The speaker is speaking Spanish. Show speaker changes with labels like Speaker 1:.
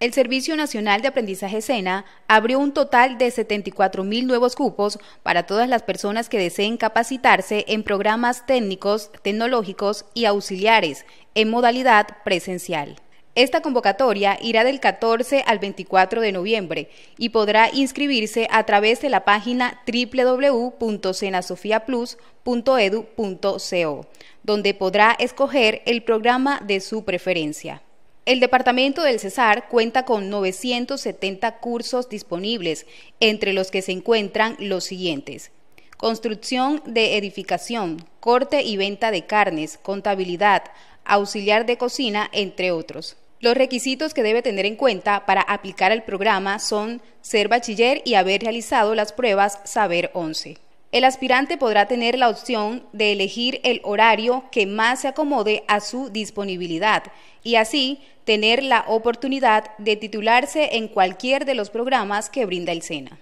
Speaker 1: El Servicio Nacional de Aprendizaje SENA abrió un total de 74 mil nuevos cupos para todas las personas que deseen capacitarse en programas técnicos, tecnológicos y auxiliares en modalidad presencial. Esta convocatoria irá del 14 al 24 de noviembre y podrá inscribirse a través de la página www.senasofiaplus.edu.co, donde podrá escoger el programa de su preferencia. El departamento del Cesar cuenta con 970 cursos disponibles, entre los que se encuentran los siguientes. Construcción de edificación, corte y venta de carnes, contabilidad, auxiliar de cocina, entre otros. Los requisitos que debe tener en cuenta para aplicar el programa son ser bachiller y haber realizado las pruebas Saber 11. El aspirante podrá tener la opción de elegir el horario que más se acomode a su disponibilidad y así tener la oportunidad de titularse en cualquier de los programas que brinda el SENA.